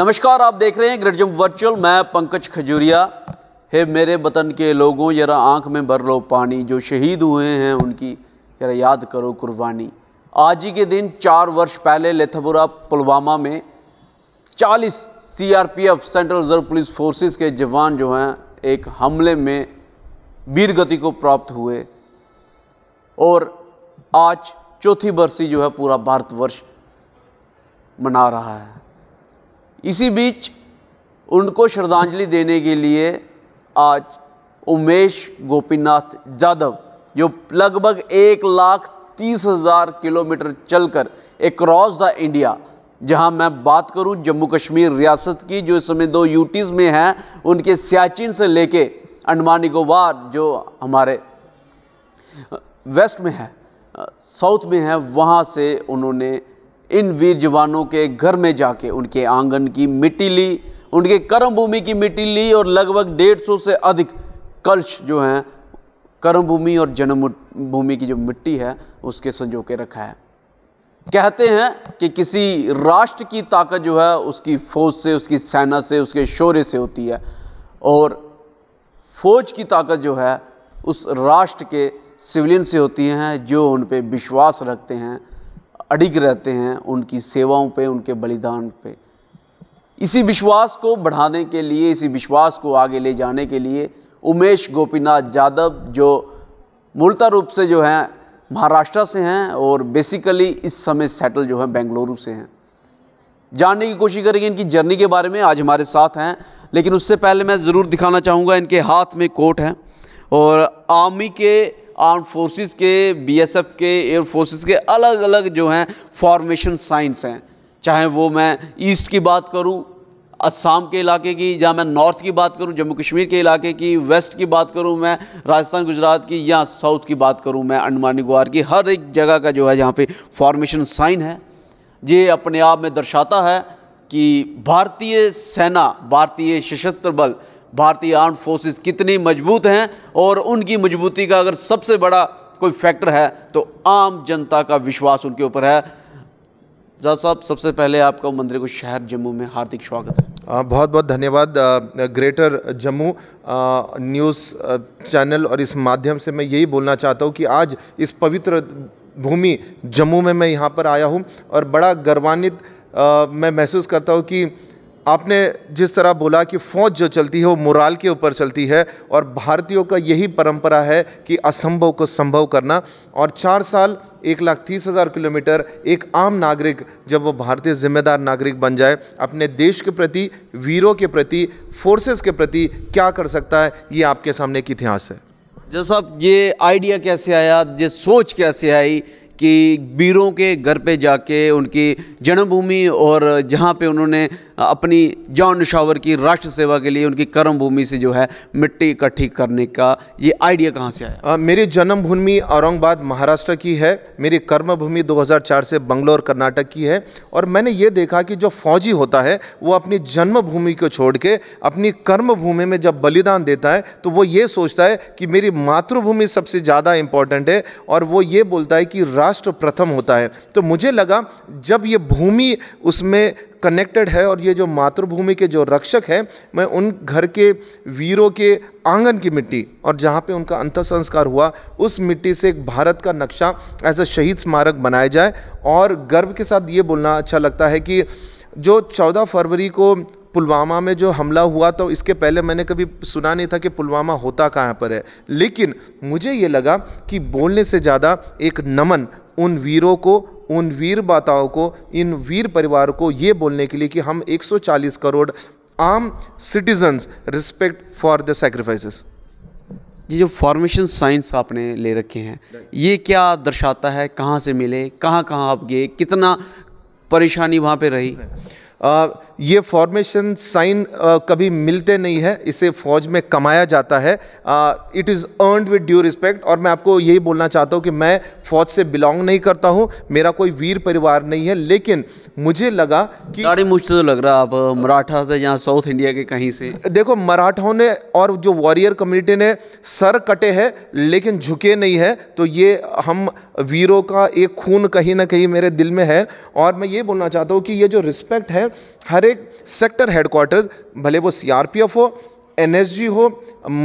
नमस्कार आप देख रहे हैं ग्रेडजम वर्चुअल मैं पंकज खजूरिया हे मेरे वतन के लोगों जरा आंख में भर लो पानी जो शहीद हुए हैं उनकी जरा याद करो कुर्बानी आज ही के दिन चार वर्ष पहले लेथपुरा पुलवामा में 40 CRPF central reserve police forces के जवान जो हैं एक हमले में वीर गति को प्राप्त हुए और आज चौथी बरसी जो है पूरा भारतवर्ष मना रहा है इसी बीच उनको श्रद्धांजलि देने के लिए आज उमेश गोपीनाथ जाधव जो लगभग एक लाख तीस हज़ार किलोमीटर चलकर एक्रॉस द इंडिया जहां मैं बात करूं जम्मू कश्मीर रियासत की जो इस समय दो यूटीज़ में हैं उनके सियाचिन से लेके अंडमान निकोबार जो हमारे वेस्ट में है साउथ में है वहाँ से उन्होंने इन वीर जवानों के घर में जाके उनके आंगन की मिट्टी ली उनके कर्म भूमि की मिट्टी ली और लगभग डेढ़ सौ से अधिक कलश जो हैं कर्म भूमि और जन्म भूमि की जो मिट्टी है उसके संजो के रखा है कहते हैं कि किसी राष्ट्र की ताकत जो है उसकी फौज से उसकी सेना से उसके शौर्य से होती है और फौज की ताकत जो है उस राष्ट्र के सिविलियन से होती हैं जो उन पर विश्वास रखते हैं अडिग रहते हैं उनकी सेवाओं पे उनके बलिदान पे इसी विश्वास को बढ़ाने के लिए इसी विश्वास को आगे ले जाने के लिए उमेश गोपीनाथ यादव जो मूलता रूप से जो हैं महाराष्ट्र से हैं और बेसिकली इस समय सेटल जो है बेंगलुरु से हैं जानने की कोशिश करेंगे इनकी जर्नी के बारे में आज हमारे साथ हैं लेकिन उससे पहले मैं ज़रूर दिखाना चाहूँगा इनके हाथ में कोट है और आर्मी के आर्म फोर्सेस के बीएसएफ के एयर फोर्सेस के अलग अलग जो हैं फॉर्मेशन साइंस हैं चाहे वो मैं ईस्ट की बात करूँ असम के इलाके की या मैं नॉर्थ की बात करूं जम्मू कश्मीर के इलाके की वेस्ट की बात करूं मैं राजस्थान गुजरात की या साउथ की बात करूं मैं अंडमान निकोबार की हर एक जगह का जो है यहाँ पर फॉर्मेशन साइन है ये अपने आप में दर्शाता है कि भारतीय सेना भारतीय सशस्त्र बल भारतीय आर्म फोर्सेस कितनी मजबूत हैं और उनकी मजबूती का अगर सबसे बड़ा कोई फैक्टर है तो आम जनता का विश्वास उनके ऊपर है जाद साहब सबसे पहले आपका मंदिर को शहर जम्मू में हार्दिक स्वागत है बहुत बहुत धन्यवाद ग्रेटर जम्मू न्यूज़ चैनल और इस माध्यम से मैं यही बोलना चाहता हूँ कि आज इस पवित्र भूमि जम्मू में मैं यहाँ पर आया हूँ और बड़ा गर्वान्वित मैं महसूस करता हूँ कि आपने जिस तरह बोला कि फौज जो चलती है वो मुराल के ऊपर चलती है और भारतीयों का यही परंपरा है कि असंभव को संभव करना और चार साल एक लाख तीस हज़ार किलोमीटर एक आम नागरिक जब वो भारतीय जिम्मेदार नागरिक बन जाए अपने देश के प्रति वीरों के प्रति फोर्सेस के प्रति क्या कर सकता है ये आपके सामने एक इतिहास है जैसा ये आइडिया कैसे आया ये सोच कैसे आई कि वीरों के घर पे जाके उनकी जन्मभूमि और जहाँ पे उन्होंने अपनी जान निशावर की राष्ट्र सेवा के लिए उनकी कर्म भूमि से जो है मिट्टी इकट्ठी करने का ये आइडिया कहाँ से आया मेरी जन्मभूमि औरंगाबाद महाराष्ट्र की है मेरी कर्म भूमि 2004 से बंगलोर कर्नाटक की है और मैंने ये देखा कि जो फौजी होता है वो अपनी जन्मभूमि को छोड़ के अपनी कर्म भूमि में जब बलिदान देता है तो वो ये सोचता है कि मेरी मातृभूमि सबसे ज़्यादा इम्पॉर्टेंट है और वो ये बोलता है कि राष्ट्र प्रथम होता है तो मुझे लगा जब ये भूमि उसमें कनेक्टेड है और ये जो मातृभूमि के जो रक्षक हैं मैं उन घर के वीरों के आंगन की मिट्टी और जहाँ पे उनका अंत संस्कार हुआ उस मिट्टी से एक भारत का नक्शा एज अ शहीद स्मारक बनाया जाए और गर्व के साथ ये बोलना अच्छा लगता है कि जो 14 फरवरी को पुलवामा में जो हमला हुआ तो इसके पहले मैंने कभी सुना नहीं था कि पुलवामा होता कहाँ पर है लेकिन मुझे ये लगा कि बोलने से ज़्यादा एक नमन उन वीरों को उन वीर बाताओं को इन वीर परिवार को ये बोलने के लिए कि हम 140 करोड़ आम citizens respect for the sacrifices ये जो फॉर्मेशन साइंस आपने ले रखे हैं ये क्या दर्शाता है कहाँ से मिले कहाँ कहाँ आप गए कितना परेशानी वहाँ पे रही आ, ये फॉर्मेशन साइन कभी मिलते नहीं है इसे फौज में कमाया जाता है it is earned with due respect और मैं आपको यही बोलना चाहता हूँ कि मैं फौज से बिलोंग नहीं करता हूँ मेरा कोई वीर परिवार नहीं है लेकिन मुझे लगा कि गाड़ी मुझसे तो लग रहा आप मराठा से या साउथ इंडिया के कहीं से देखो मराठाओं ने और जो वॉरियर कम्युनिटी ने सर कटे है लेकिन झुके नहीं है तो ये हम वीरों का एक खून कहीं ना कहीं मेरे दिल में है और मैं ये बोलना चाहता हूँ कि ये जो रिस्पेक्ट है हर एक सेक्टर हेडक्वार्टर्स भले वो सीआरपीएफ हो एनएसजी हो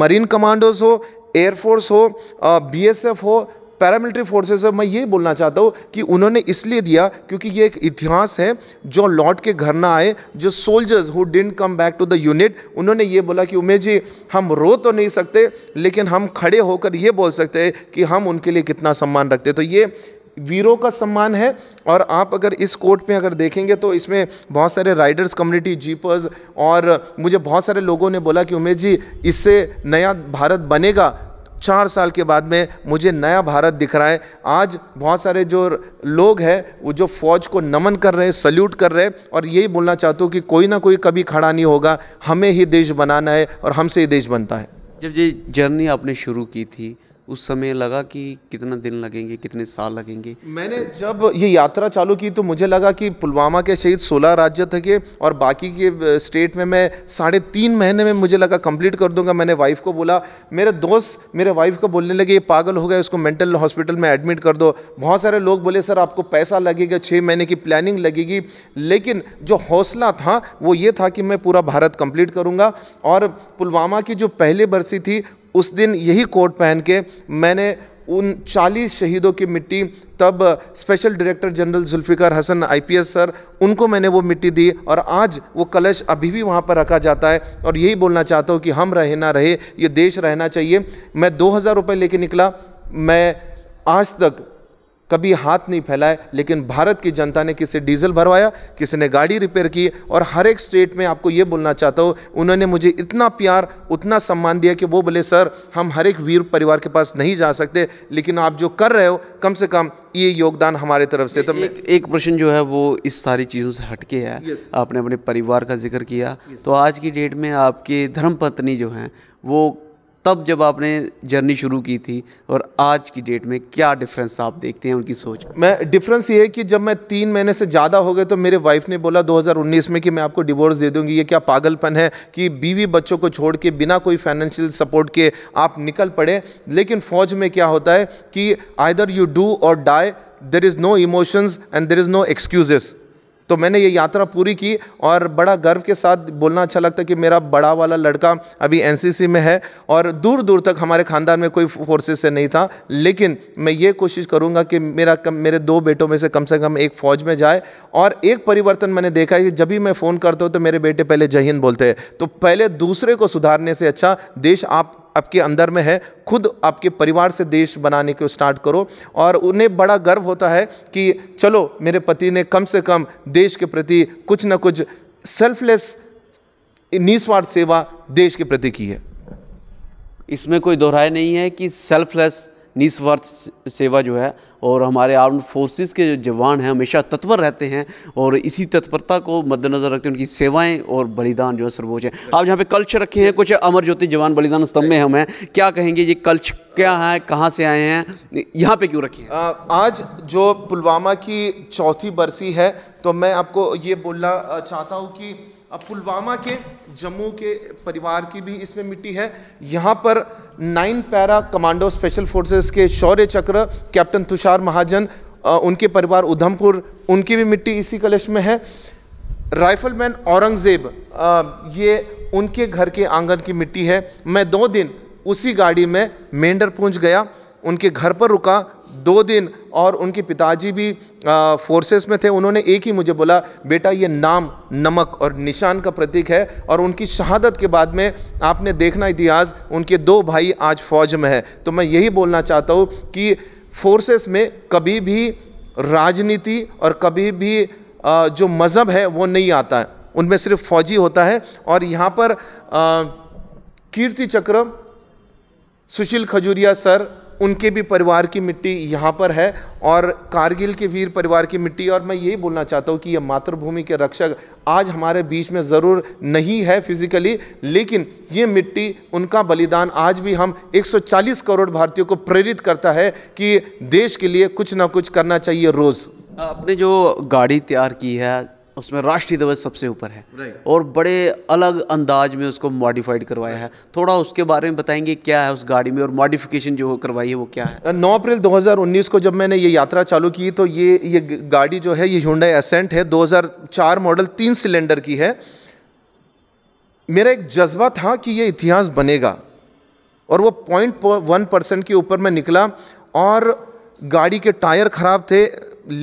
मरीन कमांडोज हो एयरफोर्स हो बीएसएफ हो पैरामिलिट्री फोर्सेस हो मैं ये बोलना चाहता हूँ कि उन्होंने इसलिए दिया क्योंकि ये एक इतिहास है जो लौट के घर ना आए जो soldiers who didn't come back to the unit उन्होंने ये बोला कि उमेश जी हम रो तो नहीं सकते लेकिन हम खड़े होकर ये बोल सकते हैं कि हम उनके लिए कितना सम्मान रखते तो ये वीरों का सम्मान है और आप अगर इस कोर्ट में अगर देखेंगे तो इसमें बहुत सारे राइडर्स कम्युनिटी जीपर्स और मुझे बहुत सारे लोगों ने बोला कि उमेश जी इससे नया भारत बनेगा चार साल के बाद में मुझे नया भारत दिख रहा है आज बहुत सारे जो लोग हैं वो जो फौज को नमन कर रहे हैं सल्यूट कर रहे हैं और यही बोलना चाहता हूँ कि कोई ना कोई कभी खड़ा नहीं होगा हमें ही देश बनाना है और हमसे ही देश बनता है जब ये जर्नी आपने शुरू की थी उस समय लगा कि कितना दिन लगेंगे कितने साल लगेंगे मैंने जब ये यात्रा चालू की तो मुझे लगा कि पुलवामा के शहीद 16 राज्य थे के और बाकी के स्टेट में मैं साढ़े तीन महीने में मुझे लगा कंप्लीट कर दूंगा मैंने वाइफ को बोला मेरे दोस्त मेरे वाइफ को बोलने लगे ये पागल हो गया उसको मेंटल हॉस्पिटल में एडमिट कर दो बहुत सारे लोग बोले सर आपको पैसा लगेगा छः महीने की प्लानिंग लगेगी लेकिन जो हौसला था वो ये था कि मैं पूरा भारत कंप्लीट करूँगा और पुलवामा की जो पहले बरसी थी उस दिन यही कोट पहन के मैंने उन 40 शहीदों की मिट्टी तब special director general Zulfiqar Hasan IPS sir उनको मैंने वो मिट्टी दी और आज वो कलश अभी भी वहाँ पर रखा जाता है और यही बोलना चाहता हूँ कि हम रहे ना रहे ये देश रहना चाहिए मैं दो हज़ार रुपये निकला मैं आज तक कभी हाथ नहीं फैलाए लेकिन भारत की जनता ने किसे डीजल भरवाया किसी ने गाड़ी रिपेयर की और हर एक स्टेट में आपको ये बोलना चाहता हूँ उन्होंने मुझे इतना प्यार उतना सम्मान दिया कि वो बोले सर हम हर एक वीर परिवार के पास नहीं जा सकते लेकिन आप जो कर रहे हो कम से कम ये योगदान हमारे तरफ से तो एक, एक प्रश्न जो है वो इस सारी चीज़ों से हटके है आपने अपने परिवार का जिक्र किया तो आज की डेट में आपकी पत्नी जो हैं वो तब जब आपने जर्नी शुरू की थी और आज की डेट में क्या डिफरेंस आप देखते हैं उनकी सोच मैं डिफरेंस ये है कि जब मैं तीन महीने से ज़्यादा हो गए तो मेरे वाइफ ने बोला 2019 में कि मैं आपको डिवोर्स दे दूंगी ये क्या पागलपन है कि बीवी बच्चों को छोड़ के बिना कोई फाइनेंशियल सपोर्ट के आप निकल पड़े लेकिन फ़ौज में क्या होता है कि आइदर यू डू और die there is no emotions and there is no excuses तो मैंने ये यात्रा पूरी की और बड़ा गर्व के साथ बोलना अच्छा लगता है कि मेरा बड़ा वाला लड़का अभी एनसीसी में है और दूर दूर तक हमारे ख़ानदान में कोई फोर्सेस से नहीं था लेकिन मैं ये कोशिश करूँगा कि मेरा कम मेरे दो बेटों में से कम से कम एक फ़ौज में जाए और एक परिवर्तन मैंने देखा है कि जब भी मैं फ़ोन करता हूँ तो मेरे बेटे पहले जहीन बोलते हैं तो पहले दूसरे को सुधारने से अच्छा देश आप आपके अंदर में है खुद आपके परिवार से देश बनाने को स्टार्ट करो और उन्हें बड़ा गर्व होता है कि चलो मेरे पति ने कम से कम देश के प्रति कुछ ना कुछ सेल्फलेस निस्वार्थ सेवा देश के प्रति की है इसमें कोई दोहराए नहीं है कि सेल्फलेस निस्वार्थ सेवा जो है और हमारे आर्म फोर्सेस के जो जवान हैं हमेशा तत्पर रहते हैं और इसी तत्परता को मद्देनज़र रखते हैं उनकी सेवाएं और बलिदान जो है सर्वोच्च है आप जहाँ पे कल्चर रखे हैं कुछ अमर ज्योति जवान बलिदान स्तंभ में हम हैं क्या कहेंगे ये कल्च क्या है कहाँ से आए हैं यहाँ पे क्यों रखे हैं आज जो पुलवामा की चौथी बरसी है तो मैं आपको ये बोलना चाहता हूँ कि अब पुलवामा के जम्मू के परिवार की भी इसमें मिट्टी है यहाँ पर nine para commando special forces के शौर्य चक्र कैप्टन तुषार महाजन उनके परिवार उधमपुर उनकी भी मिट्टी इसी कलश में है राइफलमैन औरंगज़ेब ये उनके घर के आंगन की मिट्टी है मैं दो दिन उसी गाड़ी में मेंढर पूंछ गया उनके घर पर रुका दो दिन और उनके पिताजी भी फोर्सेस में थे उन्होंने एक ही मुझे बोला बेटा ये नाम नमक और निशान का प्रतीक है और उनकी शहादत के बाद में आपने देखना इतिहास उनके दो भाई आज फौज में है तो मैं यही बोलना चाहता हूँ कि फोर्सेस में कभी भी राजनीति और कभी भी जो मज़हब है वो नहीं आता है उनमें सिर्फ फौजी होता है और यहाँ पर कीर्ति चक्र सुशील खजूरिया सर उनके भी परिवार की मिट्टी यहाँ पर है और कारगिल के वीर परिवार की मिट्टी और मैं यही बोलना चाहता हूँ कि ये मातृभूमि के रक्षक आज हमारे बीच में ज़रूर नहीं है फिजिकली लेकिन ये मिट्टी उनका बलिदान आज भी हम 140 करोड़ भारतीयों को प्रेरित करता है कि देश के लिए कुछ ना कुछ करना चाहिए रोज़ आपने जो गाड़ी तैयार की है उसमें राष्ट्रीय ध्वज सबसे ऊपर है और बड़े अलग अंदाज में उसको मॉडिफाइड करवाया है थोड़ा उसके बारे में बताएंगे क्या है उस गाड़ी में और मॉडिफिकेशन जो करवाई है वो क्या है 9 अप्रैल 2019 को जब मैंने ये यात्रा चालू की तो ये ये गाड़ी जो है ये ह्यूंडा एसेंट है 2004 मॉडल तीन सिलेंडर की है मेरा एक जज्बा था कि ये इतिहास बनेगा और वो पॉइंट वन परसेंट के ऊपर मैं निकला और गाड़ी के टायर ख़राब थे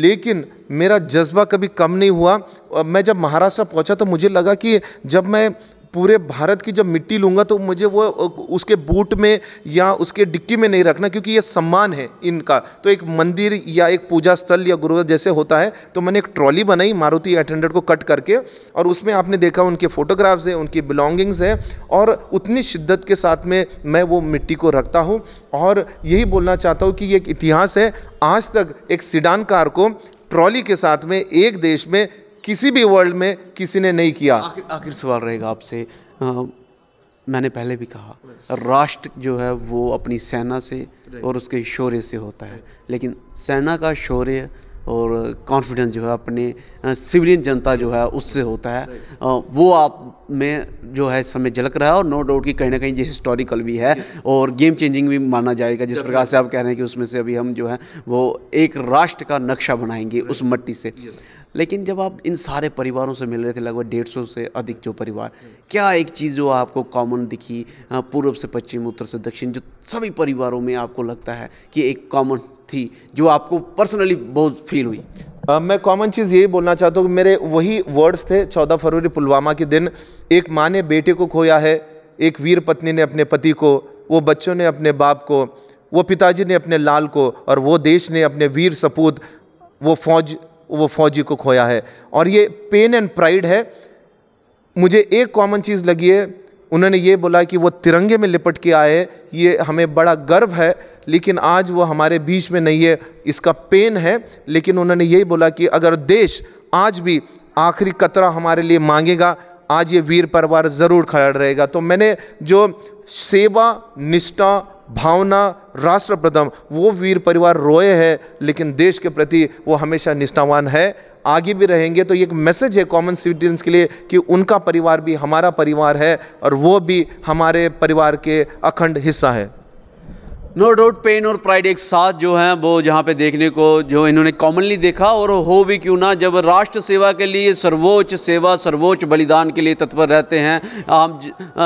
लेकिन मेरा जज़्बा कभी कम नहीं हुआ मैं जब महाराष्ट्र पहुँचा तो मुझे लगा कि जब मैं पूरे भारत की जब मिट्टी लूँगा तो मुझे वो उसके बूट में या उसके डिक्की में नहीं रखना क्योंकि ये सम्मान है इनका तो एक मंदिर या एक पूजा स्थल या गुरुद्वार जैसे होता है तो मैंने एक ट्रॉली बनाई मारुति एट हंड्रेड को कट करके और उसमें आपने देखा उनके फ़ोटोग्राफ्स हैं उनकी बिलोंगिंग्स हैं और उतनी शिद्दत के साथ में मैं वो मिट्टी को रखता हूँ और यही बोलना चाहता हूँ कि ये एक इतिहास है आज तक एक सिडान कार को ट्रॉली के साथ में एक देश में किसी भी वर्ल्ड में किसी ने नहीं किया आखिर सवाल रहेगा आपसे मैंने पहले भी कहा राष्ट्र जो है वो अपनी सेना से और उसके शौर्य से होता है लेकिन सेना का शौर्य और कॉन्फिडेंस जो है अपने सिविलियन जनता जो है उससे होता है वो आप में जो है समय झलक रहा है और नो डाउट कि कहीं ना कहीं ये हिस्टोरिकल भी है और गेम चेंजिंग भी माना जाएगा जिस प्रकार से आप कह रहे हैं कि उसमें से अभी हम जो है वो एक राष्ट्र का नक्शा बनाएंगे उस मट्टी से लेकिन जब आप इन सारे परिवारों से मिल रहे थे लगभग डेढ़ सौ से अधिक जो परिवार क्या एक चीज़ जो आपको कॉमन दिखी पूर्व से पश्चिम उत्तर से दक्षिण जो सभी परिवारों में आपको लगता है कि एक कॉमन थी जो आपको पर्सनली बहुत फील हुई आ, मैं कॉमन चीज़ यही बोलना चाहता हूँ कि मेरे वही वर्ड्स थे 14 फरवरी पुलवामा के दिन एक माँ ने बेटे को खोया है एक वीर पत्नी ने अपने पति को वो बच्चों ने अपने बाप को वो पिताजी ने अपने लाल को और वो देश ने अपने वीर सपूत वो फौज वो फौजी को खोया है और ये पेन एंड प्राइड है मुझे एक कॉमन चीज़ लगी है उन्होंने ये बोला कि वो तिरंगे में लिपट के आए ये हमें बड़ा गर्व है लेकिन आज वो हमारे बीच में नहीं है इसका पेन है लेकिन उन्होंने यही बोला कि अगर देश आज भी आखिरी कतरा हमारे लिए मांगेगा आज ये वीर परिवार ज़रूर खड़ा रहेगा तो मैंने जो सेवा निष्ठा भावना राष्ट्र प्रथम वो वीर परिवार रोए है लेकिन देश के प्रति वो हमेशा निष्ठावान है आगे भी रहेंगे तो एक मैसेज है कॉमन सिटीजन्स के लिए कि उनका परिवार भी हमारा परिवार है और वो भी हमारे परिवार के अखंड हिस्सा है नो डाउट पेन और प्राइड एक साथ जो है वो जहाँ पे देखने को जो इन्होंने कॉमनली देखा और हो भी क्यों ना जब राष्ट्र सेवा के लिए सर्वोच्च सेवा सर्वोच्च बलिदान के लिए तत्पर रहते हैं आम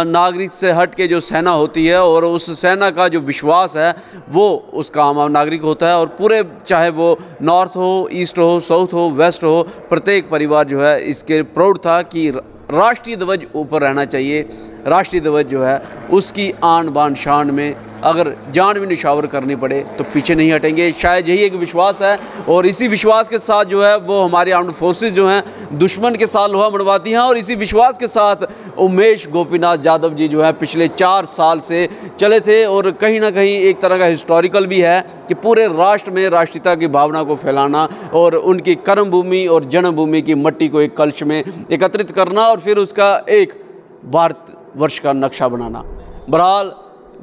नागरिक से हट के जो सेना होती है और उस सेना का जो विश्वास है वो उसका आम नागरिक होता है और पूरे चाहे वो नॉर्थ हो ईस्ट हो साउथ हो वेस्ट हो प्रत्येक परिवार जो है इसके प्राउड था कि राष्ट्रीय ध्वज ऊपर रहना चाहिए राष्ट्रीय ध्वज जो है उसकी आन बान शान में अगर जान भी निशावर करनी पड़े तो पीछे नहीं हटेंगे शायद यही एक विश्वास है और इसी विश्वास के साथ जो है वो हमारे आर्म्ड फोर्सेज जो हैं दुश्मन के साथ लोहा मड़वाती हैं और इसी विश्वास के साथ उमेश गोपीनाथ यादव जी जो है पिछले चार साल से चले थे और कहीं ना कहीं एक तरह का हिस्टोरिकल भी है कि पूरे राष्ट्र में राष्ट्रीयता की भावना को फैलाना और उनकी कर्म भूमि और जन्मभूमि की मट्टी को एक कलश में एकत्रित करना और फिर उसका एक भारत वर्ष का नक्शा बनाना बहरहाल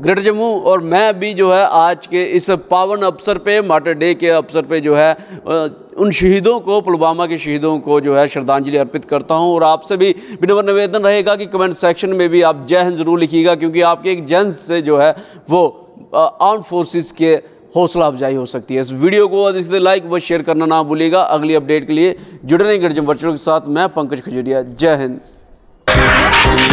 ग्रेटर जम्मू और मैं भी जो है आज के इस पावन अवसर पे मार्टर डे के अवसर पे जो है उन शहीदों को पुलवामा के शहीदों को जो है श्रद्धांजलि अर्पित करता हूं और आपसे भी विनम्र निवेदन रहेगा कि कमेंट सेक्शन में भी आप जय हिंद ज़रूर लिखिएगा क्योंकि आपके एक जैन से जो है वो आर्म फोर्सेस के हौसला अफजाई हो सकती है इस वीडियो को इसलिए लाइक व शेयर करना ना भूलिएगा अगली अपडेट के लिए जुड़े रहें गर्जम वर्चुअल के साथ मैं पंकज खजूरिया जय हिंद